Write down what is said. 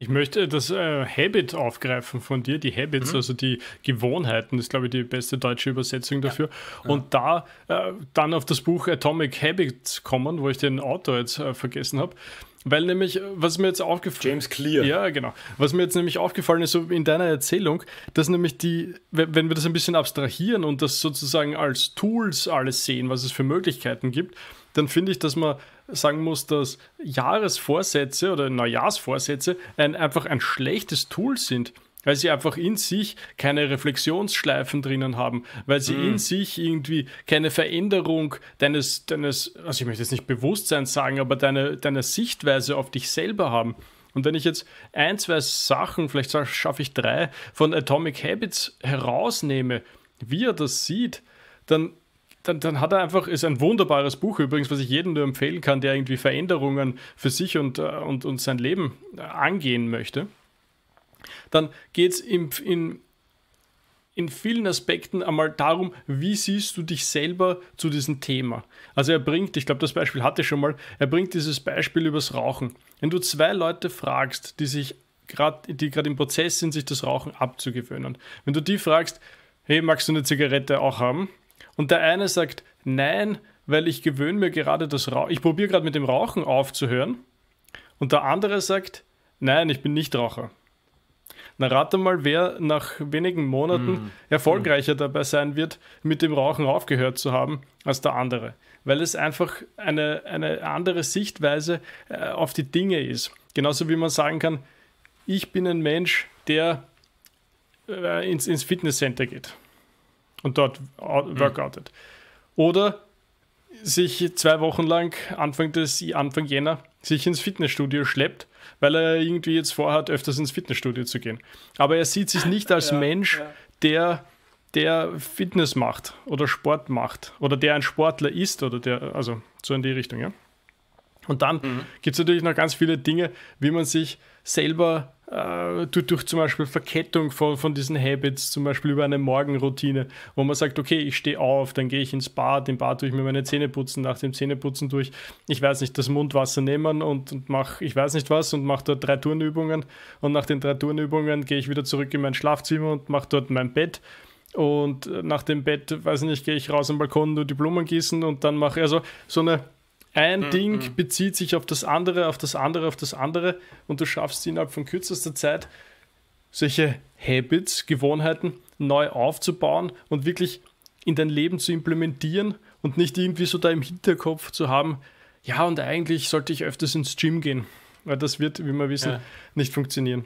Ich möchte das äh, Habit aufgreifen von dir, die Habits, mhm. also die Gewohnheiten, ist glaube ich die beste deutsche Übersetzung dafür. Ja. Und da äh, dann auf das Buch Atomic Habits kommen, wo ich den Autor jetzt äh, vergessen habe. Weil nämlich, was mir jetzt aufgefallen James Clear. Ja, genau. Was mir jetzt nämlich aufgefallen ist, so in deiner Erzählung, dass nämlich die, wenn wir das ein bisschen abstrahieren und das sozusagen als Tools alles sehen, was es für Möglichkeiten gibt, dann finde ich, dass man sagen muss, dass Jahresvorsätze oder Neujahrsvorsätze ein, einfach ein schlechtes Tool sind weil sie einfach in sich keine Reflexionsschleifen drinnen haben, weil sie mm. in sich irgendwie keine Veränderung deines, deines, also ich möchte jetzt nicht Bewusstsein sagen, aber deine, deiner Sichtweise auf dich selber haben. Und wenn ich jetzt ein, zwei Sachen, vielleicht schaffe ich drei, von Atomic Habits herausnehme, wie er das sieht, dann dann, dann hat er einfach, ist ein wunderbares Buch übrigens, was ich jedem nur empfehlen kann, der irgendwie Veränderungen für sich und, äh, und, und sein Leben äh, angehen möchte. Dann geht es in, in, in vielen Aspekten einmal darum, wie siehst du dich selber zu diesem Thema. Also er bringt, ich glaube, das Beispiel hatte ich schon mal, er bringt dieses Beispiel übers Rauchen. Wenn du zwei Leute fragst, die sich gerade, die gerade im Prozess sind, sich das Rauchen abzugewöhnen, wenn du die fragst, hey, magst du eine Zigarette auch haben? Und der eine sagt, nein, weil ich gewöhne mir gerade das Rauchen, ich probiere gerade mit dem Rauchen aufzuhören. Und der andere sagt, nein, ich bin nicht Raucher. Na rate mal, wer nach wenigen Monaten mm. erfolgreicher dabei sein wird, mit dem Rauchen aufgehört zu haben, als der andere. Weil es einfach eine, eine andere Sichtweise äh, auf die Dinge ist. Genauso wie man sagen kann, ich bin ein Mensch, der äh, ins, ins Fitnesscenter geht und dort mhm. workoutet. Mhm. Oder sich zwei Wochen lang, Anfang, des, Anfang Jänner, sich ins Fitnessstudio schleppt, weil er irgendwie jetzt vorhat, öfters ins Fitnessstudio zu gehen. Aber er sieht sich nicht als ja, Mensch, ja. der der Fitness macht oder Sport macht oder der ein Sportler ist oder der, also so in die Richtung, ja. Und dann mhm. gibt es natürlich noch ganz viele Dinge, wie man sich selber äh, durch zum Beispiel Verkettung von, von diesen Habits, zum Beispiel über eine Morgenroutine, wo man sagt, okay, ich stehe auf, dann gehe ich ins Bad, im Bad tue ich mir meine Zähne putzen, nach dem Zähneputzen durch, ich weiß nicht, das Mundwasser nehmen und, und mache, ich weiß nicht was, und mache dort drei Turnübungen und nach den drei Turnübungen gehe ich wieder zurück in mein Schlafzimmer und mache dort mein Bett und äh, nach dem Bett, weiß nicht, gehe ich raus am Balkon, nur die Blumen gießen und dann mache ich also so eine ein mm Ding mm. bezieht sich auf das andere, auf das andere, auf das andere und du schaffst innerhalb von kürzester Zeit solche Habits, Gewohnheiten neu aufzubauen und wirklich in dein Leben zu implementieren und nicht irgendwie so da im Hinterkopf zu haben, ja, und eigentlich sollte ich öfters ins Gym gehen. Weil das wird, wie wir wissen, ja. nicht funktionieren.